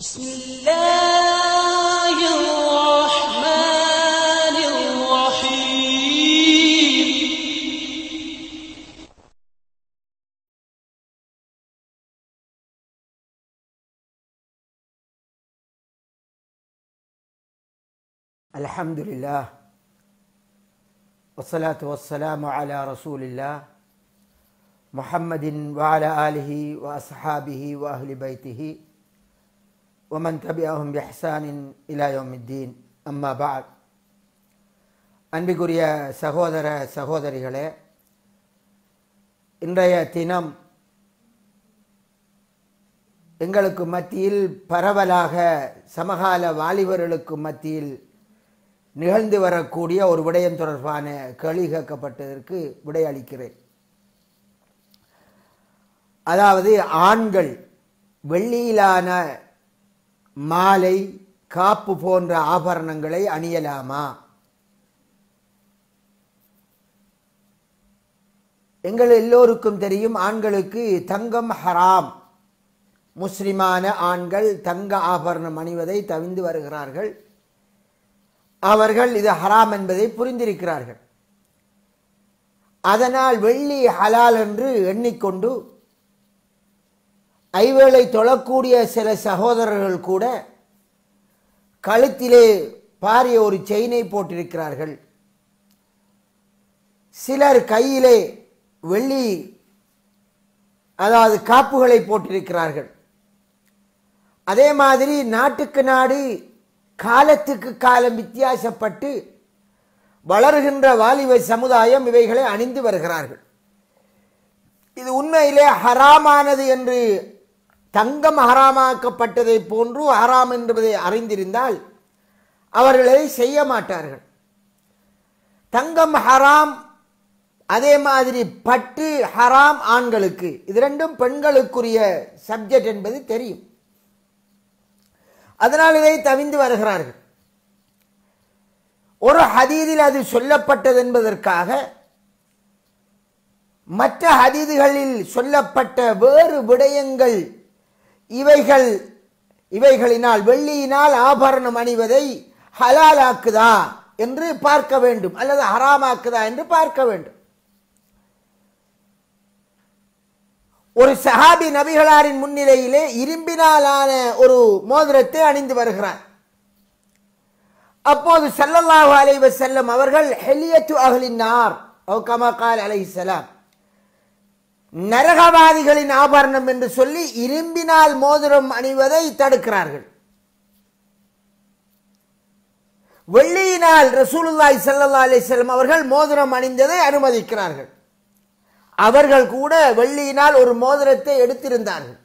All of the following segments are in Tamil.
بسم الله الرحمن الرحيم الحمد لله والصلاة والسلام على رسول الله محمد وعلى آله وأصحابه وأهل بيته ومن تبعهم بإحسان இலா யோமித்தீன் அம்மா பாத் அன்பிற்குரிய சகோதர சகோதரிகளே இன்றைய தினம் எங்களுக்கு மத்தியில் பரவலாக சமகால வாலிபர்களுக்கு மத்தியில் நிகழ்ந்து வரக்கூடிய ஒரு விடயம் தொடர்பான கேள்வி கேட்கப்பட்டதற்கு விடையளிக்கிறேன் அதாவது ஆண்கள் வெள்ளியிலான மாலை காப்பு போன்ற ஆபரணங்களை அணியலாமா எங்கள் எல்லோருக்கும் தெரியும் ஆண்களுக்கு தங்கம் ஹராம் முஸ்லிமான ஆண்கள் தங்க ஆபரணம் அணிவதை தவிந்து வருகிறார்கள் அவர்கள் இது ஹராம் என்பதை புரிந்திருக்கிறார்கள் அதனால் வெள்ளி ஹலால் என்று எண்ணிக்கொண்டு ஐவேளை தொழக்கூடிய சில சகோதரர்கள் கூட கழுத்திலே பாரிய ஒரு செயினை போட்டிருக்கிறார்கள் சிலர் கையிலே வெள்ளி அதாவது காப்புகளை போட்டிருக்கிறார்கள் அதே மாதிரி நாட்டுக்கு நாடு காலத்துக்கு காலம் வித்தியாசப்பட்டு வளர்கின்ற வாலிப சமுதாயம் இவைகளை அணிந்து வருகிறார்கள் இது உண்மையிலே ஹராமானது என்று தங்கம் ஹராமாக்கப்பட்டதை போன்று ஹராம் என்பதை அறிந்திருந்தால் அவர்களை செய்ய மாட்டார்கள் தங்கம் ஹராம் அதே மாதிரி பட்டு ஹராம் ஆண்களுக்கு இது ரெண்டும் பெண்களுக்குரிய சப்ஜெக்ட் என்பது தெரியும் அதனால் இதை தவிந்து வருகிறார்கள் ஒரு ஹதீதில் அது சொல்லப்பட்டது என்பதற்காக மற்ற ஹதீதுகளில் சொல்லப்பட்ட வேறு விடயங்கள் இவைகள் இவைகளினால் வெள்ளியினால் ஆபரணம் அணிவதை ஹலாலாக்குதா என்று பார்க்க வேண்டும் அல்லது ஹராமாக்குதா என்று பார்க்க வேண்டும் ஒரு சஹாபி நபிகளாரின் முன்னிலையிலே இரும்பினாலான ஒரு மோதிரத்தை அணிந்து வருகிறார் அப்போது செல்லல்லாஹு அலைவ செல்லம் அவர்கள் ஹெலியத்து அகலினார் அவுகமா கால் அலை சலாம் நரகவாதிகளின் ஆபரணம் என்று சொல்லி இரும்பினால் மோதிரம் அணிவதை தடுக்கிறார்கள் வெள்ளியினால் ரசூலுல்லாய் சல்லா அலிசல்லம் அவர்கள் மோதிரம் அணிந்ததை அனுமதிக்கிறார்கள் அவர்கள் கூட வெள்ளியினால் ஒரு மோதிரத்தை எடுத்திருந்தார்கள்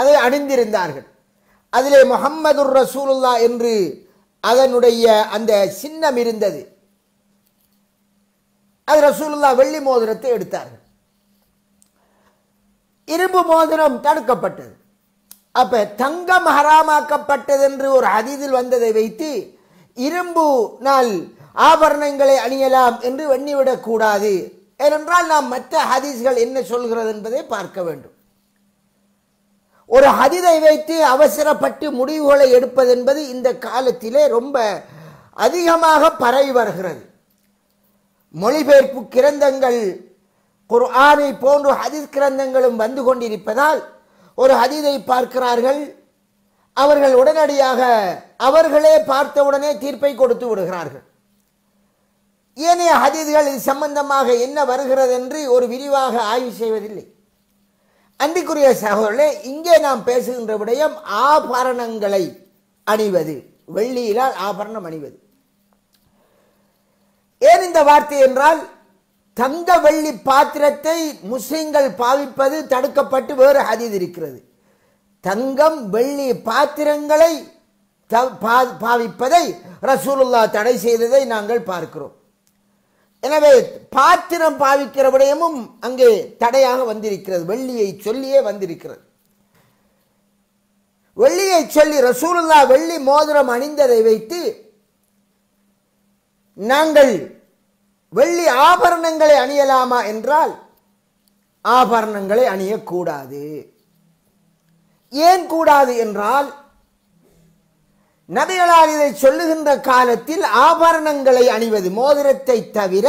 அதை அணிந்திருந்தார்கள் அதிலே முகம்மது ரசூலுல்லா என்று அதனுடைய அந்த சின்னம் இருந்தது அது ரசூலுல்லா வெள்ளி மோதிரத்தை எடுத்தார்கள் இரும்பு மோதிரம் தடுக்கப்பட்டது அப்போ தங்கம் ஹராமாக்கப்பட்டது என்று ஒரு அதிதில் வந்ததை வைத்து இரும்பு நாள் ஆபரணங்களை அணியலாம் என்று எண்ணிவிடக்கூடாது ஏனென்றால் நாம் மற்ற ஹதீஸ்கள் என்ன சொல்கிறது என்பதை பார்க்க வேண்டும் ஒரு ஹதிதை வைத்து அவசரப்பட்டு முடிவுகளை எடுப்பது என்பது இந்த காலத்திலே ரொம்ப அதிகமாக பரவி வருகிறது மொழிபெயர்ப்பு கிரந்தங்கள் குர்ஆனை போன்று ஹதீஸ் கிரந்தங்களும் வந்து கொண்டிருப்பதால் ஒரு ஹதீதை பார்க்கிறார்கள் அவர்கள் உடனடியாக அவர்களே பார்த்தவுடனே தீர்ப்பை கொடுத்து விடுகிறார்கள் ஏனைய ஹதீதுகள் இது சம்பந்தமாக என்ன வருகிறது என்று ஒரு விரிவாக ஆய்வு செய்வதில்லை அன்றைக்குரிய சகோதரர்களே இங்கே நாம் பேசுகின்ற விடயம் ஆபரணங்களை அணிவது வெள்ளியிலால் ஆபரணம் அணிவது ஏன் இந்த வார்த்தை என்றால் தங்க வெள்ளி பாத்திரத்தை முஸ்லிம்கள் பாவிப்பது தடுக்கப்பட்டு வேறு ஹதீது இருக்கிறது தங்கம் வெள்ளி பாத்திரங்களை பாவிப்பதை ரசூலுல்லா தடை செய்ததை நாங்கள் பார்க்கிறோம் எனவே பாத்திரம் பாவிக்கிற விடயமும் அங்கே தடையாக வந்திருக்கிறது வெள்ளியை சொல்லியே வந்திருக்கிறது வெள்ளியை சொல்லி ரசூலுல்லா வெள்ளி மோதிரம் அணிந்ததை வைத்து நாங்கள் வெள்ளி ஆபரணங்களை அணியலாமா என்றால் ஆபரணங்களை அணியக்கூடாது ஏன் கூடாது என்றால் நபிகளால் இதை சொல்லுகின்ற காலத்தில் ஆபரணங்களை அணிவது மோதிரத்தை தவிர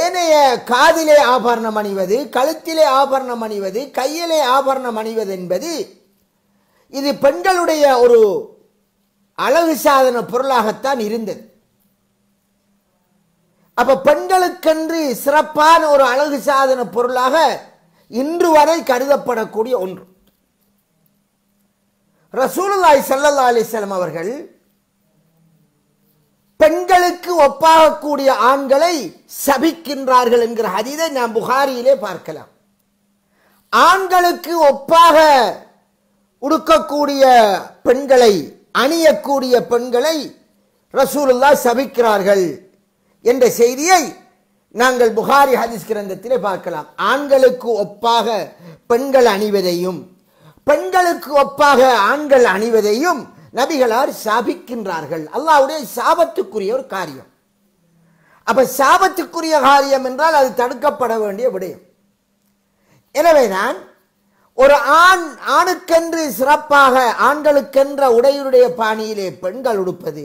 ஏனைய காதிலே ஆபரணம் அணிவது கழுத்திலே ஆபரணம் அணிவது கையிலே ஆபரணம் அணிவது என்பது இது பெண்களுடைய ஒரு அழகு சாதன பொருளாகத்தான் இருந்தது அப்ப பெண்களுக்கன்று சிறப்பான ஒரு அழகு சாதன பொருளாக இன்று வரை கருதப்படக்கூடிய ஒன்று ரசூலாய் சல்லா அலிசலம் அவர்கள் பெண்களுக்கு ஒப்பாகக்கூடிய ஆண்களை சபிக்கின்றார்கள் என்கிற ஹதீதை நாம் புகாரியிலே பார்க்கலாம் ஆண்களுக்கு ஒப்பாக உடுக்கக்கூடிய பெண்களை அணியக்கூடிய பெண்களை ரசூலுல்லா சபிக்கிறார்கள் என்ற செய்தியை நாங்கள் புகாரி ஹதீஸ் கிரந்தத்திலே பார்க்கலாம் ஆண்களுக்கு ஒப்பாக பெண்கள் அணிவதையும் பெண்களுக்கு ஒப்பாக ஆண்கள் அணிவதையும் நபிகளார் சாபிக்கின்றார்கள் அல்லாவுடைய சாபத்துக்குரிய ஒரு காரியம் அப்ப சாபத்துக்குரிய காரியம் என்றால் அது தடுக்கப்பட வேண்டிய விடயம் எனவேதான் ஒரு ஆண் ஆணுக்கென்று சிறப்பாக ஆண்களுக்கென்ற உடையுடைய பாணியிலே பெண்கள் உடுப்பது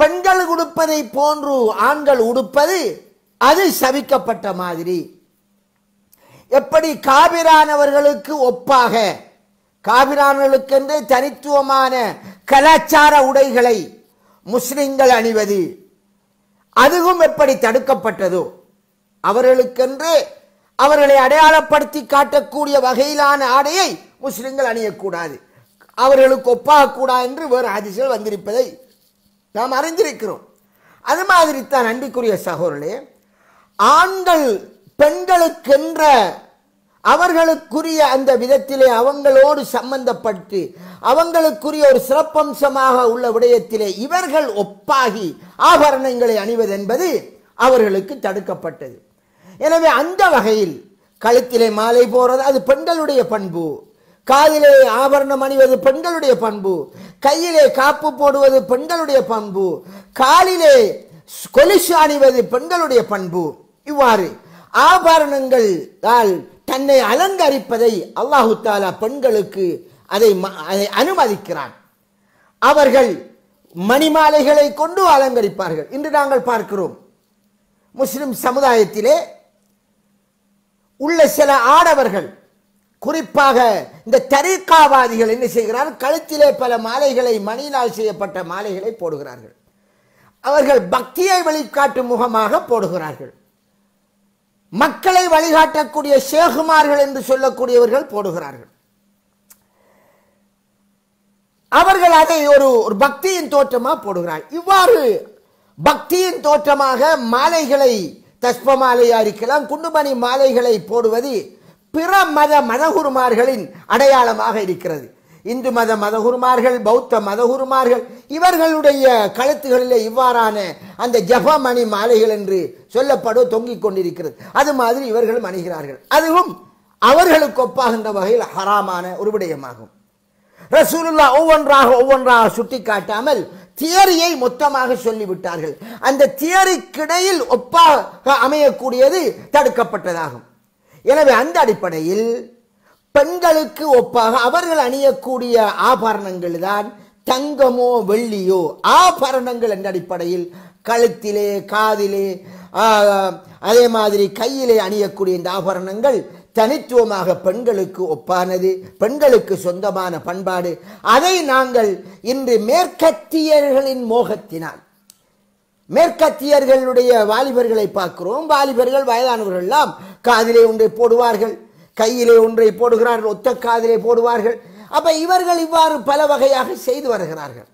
பெண்கள் உடுப்பதை போன்று ஆண்கள் உடுப்பது அது சவிக்கப்பட்ட மாதிரி எப்படி காபிரானவர்களுக்கு ஒப்பாக காவிரானவர்களுக்கென்று தனித்துவமான கலாச்சார உடைகளை முஸ்லிம்கள் அணிவது அதுவும் எப்படி தடுக்கப்பட்டதோ அவர்களுக்கென்று அவர்களை அடையாளப்படுத்தி காட்டக்கூடிய வகையிலான ஆடையை முஸ்லிம்கள் அணியக்கூடாது அவர்களுக்கு ஒப்பாகக்கூடாது என்று வேறு அதிசயம் வந்திருப்பதை நாம் அறிந்திருக்கிறோம் அது மாதிரி தான் அன்பிக்குரிய சகோதரே ஆண்கள் பெண்களுக்கென்ற அவர்களுக்குரிய அந்த விதத்திலே அவங்களோடு சம்பந்தப்பட்டு அவங்களுக்குரிய ஒரு சிறப்பம்சமாக உள்ள விடயத்திலே இவர்கள் ஒப்பாகி ஆபரணங்களை அணிவது என்பது அவர்களுக்கு தடுக்கப்பட்டது எனவே அந்த வகையில் கழுத்திலே மாலை போறது அது பெண்களுடைய பண்பு காதிலே ஆபரணம் அணிவது பெண்களுடைய பண்பு கையிலே காப்பு போடுவது பெண்களுடைய பண்பு காலிலே கொலிசு அணிவது பெண்களுடைய பண்பு இவ்வாறு ஆபரணங்களால் தன்னை அலங்கரிப்பதை அல்லாஹு தாலா பெண்களுக்கு அதை அனுமதிக்கிறான் அவர்கள் மணிமாலைகளை கொண்டு அலங்கரிப்பார்கள் இன்று நாங்கள் பார்க்கிறோம் முஸ்லிம் சமுதாயத்திலே உள்ள சில ஆடவர்கள் குறிப்பாக இந்த தரீக்காவாதிகள் என்ன செய்கிறார் கழுத்திலே பல மாலைகளை மணியினால் செய்யப்பட்ட மாலைகளை போடுகிறார்கள் அவர்கள் பக்தியை வழிகாட்டும் முகமாக போடுகிறார்கள் மக்களை வழிகாட்டக்கூடிய சேகுமார்கள் என்று சொல்லக்கூடியவர்கள் போடுகிறார்கள் அவர்கள் அதை ஒரு ஒரு பக்தியின் தோற்றமாக போடுகிறார் இவ்வாறு பக்தியின் தோற்றமாக மாலைகளை தஸ்ப மாலையா இருக்கலாம் குண்டுமணி மாலைகளை போடுவது பிற மத மதகுருமார்களின் அடையாளமாக இருக்கிறது இந்து மத மதகுருமார்கள் பௌத்த மதகுருமார்கள் இவர்களுடைய கழுத்துகளில் இவ்வாறான அந்த ஜபமணி மாலைகள் என்று சொல்லப்படோ தொங்கிக் கொண்டிருக்கிறது அது மாதிரி இவர்களும் அணிகிறார்கள் அதுவும் அவர்களுக்கு ஒப்பாகின்ற வகையில் ஹராமான ஒரு விடயமாகும் ரசூலுல்லா ஒவ்வொன்றாக ஒவ்வொன்றாக சுட்டிக்காட்டாமல் தியரியை மொத்தமாக சொல்லிவிட்டார்கள் அந்த தியரிக்கிடையில் ஒப்பாக அமையக்கூடியது தடுக்கப்பட்டதாகும் எனவே அந்த அடிப்படையில் பெண்களுக்கு ஒப்பாக அவர்கள் அணியக்கூடிய ஆபரணங்கள் தான் தங்கமோ வெள்ளியோ ஆபரணங்கள் என்ற அடிப்படையில் கழுத்திலே காதிலே அதே மாதிரி கையிலே அணியக்கூடிய இந்த ஆபரணங்கள் தனித்துவமாக பெண்களுக்கு ஒப்பானது பெண்களுக்கு சொந்தமான பண்பாடு அதை நாங்கள் இன்று மேற்கத்தியர்களின் மோகத்தினால் மேற்கத்தியர்களுடைய வாலிபர்களை பார்க்கிறோம் வாலிபர்கள் எல்லாம் காதிலே ஒன்றை போடுவார்கள் கையிலே ஒன்றை போடுகிறார்கள் ஒத்த காதிலே போடுவார்கள் அப்போ இவர்கள் இவ்வாறு பல வகையாக செய்து வருகிறார்கள்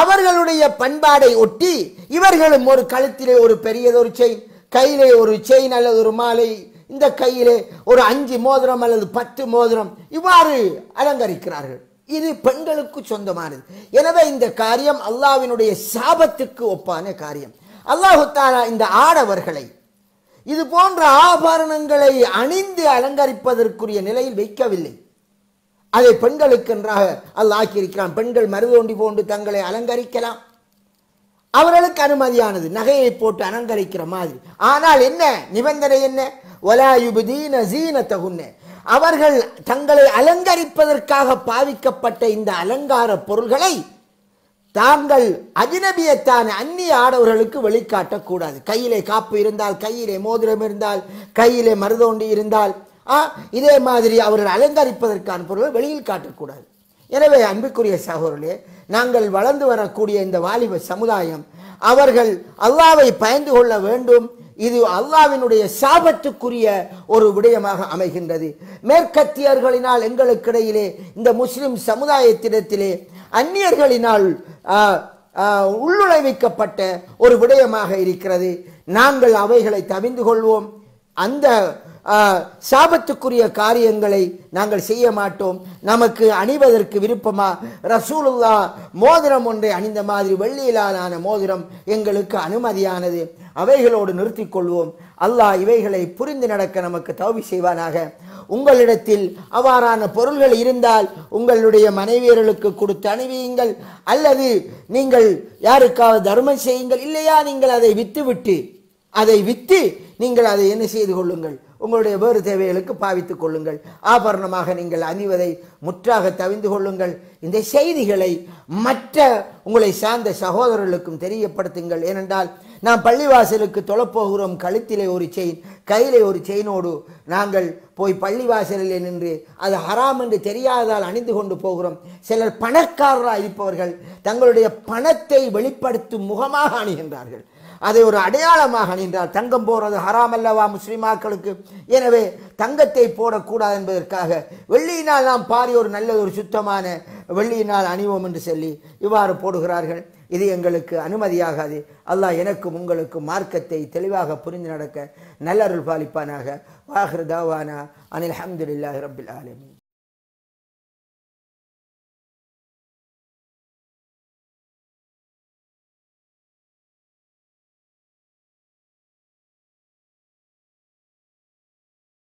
அவர்களுடைய பண்பாடை ஒட்டி இவர்களும் ஒரு கழுத்திலே ஒரு பெரியதொரு செயின் கையிலே ஒரு செயின் அல்லது ஒரு மாலை இந்த கையிலே ஒரு அஞ்சு மோதிரம் அல்லது பத்து மோதிரம் இவ்வாறு அலங்கரிக்கிறார்கள் இது பெண்களுக்கு சொந்தமானது எனவே இந்த காரியம் அல்லாவினுடைய சாபத்துக்கு ஒப்பான காரியம் அல்லாஹு தாரா இந்த ஆடவர்களை இது போன்ற ஆபரணங்களை அணிந்து அலங்கரிப்பதற்குரிய நிலையில் வைக்கவில்லை அதை பெண்களுக்கென்றாக அல்ல ஆக்கியிருக்கிறான் பெண்கள் மருதோண்டி போன்று தங்களை அலங்கரிக்கலாம் அவர்களுக்கு அனுமதியானது நகையை போட்டு அலங்கரிக்கிற மாதிரி ஆனால் என்ன நிபந்தனை என்ன ஒலாயுபுதீன தகுன அவர்கள் தங்களை அலங்கரிப்பதற்காக பாவிக்கப்பட்ட இந்த அலங்கார பொருள்களை தாங்கள் அஜினபியத்தான அந்நிய ஆடவர்களுக்கு வெளிக்காட்டக்கூடாது கையிலே காப்பு இருந்தால் கையிலே மோதிரம் இருந்தால் கையிலே மருதோண்டி இருந்தால் இதே மாதிரி அவர்கள் அலங்கரிப்பதற்கான பொருள் வெளியில் காட்டக்கூடாது எனவே அன்புக்குரிய சகோதரர்களே நாங்கள் வளர்ந்து வரக்கூடிய இந்த வாலிப சமுதாயம் அவர்கள் அல்லாவை பயந்து கொள்ள வேண்டும் இது அல்லாவினுடைய சாபத்துக்குரிய ஒரு விடயமாக அமைகின்றது மேற்கத்தியர்களினால் எங்களுக்கிடையிலே இந்த முஸ்லிம் சமுதாயத்திடத்திலே அந்நியர்களினால் உள்ளுழைவிக்கப்பட்ட ஒரு விடயமாக இருக்கிறது நாங்கள் அவைகளை தவிந்து கொள்வோம் அந்த சாபத்துக்குரிய காரியங்களை நாங்கள் செய்ய மாட்டோம் நமக்கு அணிவதற்கு விருப்பமா ரசூலுல்லா மோதிரம் ஒன்றை அணிந்த மாதிரி வெள்ளியிலான மோதிரம் எங்களுக்கு அனுமதியானது அவைகளோடு நிறுத்தி கொள்வோம் அல்லாஹ் இவைகளை புரிந்து நடக்க நமக்கு தவவி செய்வானாக உங்களிடத்தில் அவ்வாறான பொருள்கள் இருந்தால் உங்களுடைய மனைவியர்களுக்கு கொடுத்து அணிவியுங்கள் அல்லது நீங்கள் யாருக்காவது தர்மம் செய்யுங்கள் இல்லையா நீங்கள் அதை விட்டுவிட்டு அதை விற்று நீங்கள் அதை என்ன செய்து கொள்ளுங்கள் உங்களுடைய வேறு தேவைகளுக்கு பாவித்துக் கொள்ளுங்கள் ஆபரணமாக நீங்கள் அணிவதை முற்றாக தவிந்து கொள்ளுங்கள் இந்த செய்திகளை மற்ற உங்களை சார்ந்த சகோதரர்களுக்கும் தெரியப்படுத்துங்கள் ஏனென்றால் நாம் பள்ளிவாசலுக்கு தொழப்போகிறோம் கழுத்திலே ஒரு செயின் கையிலே ஒரு செயினோடு நாங்கள் போய் பள்ளிவாசலிலே நின்று அது ஹராம் என்று தெரியாதால் அணிந்து கொண்டு போகிறோம் சிலர் பணக்காரராக இருப்பவர்கள் தங்களுடைய பணத்தை வெளிப்படுத்தும் முகமாக அணுகின்றார்கள் அதை ஒரு அடையாளமாக நின்றால் தங்கம் போகிறது ஹராம் அல்லவா முஸ்லிமாக்களுக்கு எனவே தங்கத்தை போடக்கூடாது என்பதற்காக வெள்ளியினால் நாம் பாரி ஒரு நல்ல ஒரு சுத்தமான வெள்ளியினால் அணிவோம் என்று சொல்லி இவ்வாறு போடுகிறார்கள் இது எங்களுக்கு அனுமதியாகாது அல்லாஹ் எனக்கும் உங்களுக்கும் மார்க்கத்தை தெளிவாக புரிந்து நடக்க நல்லருள் பாலிப்பானாக வாஹர் தாவானா அனில் அஹமதுல்லாஹி ரபில் ஆலமின்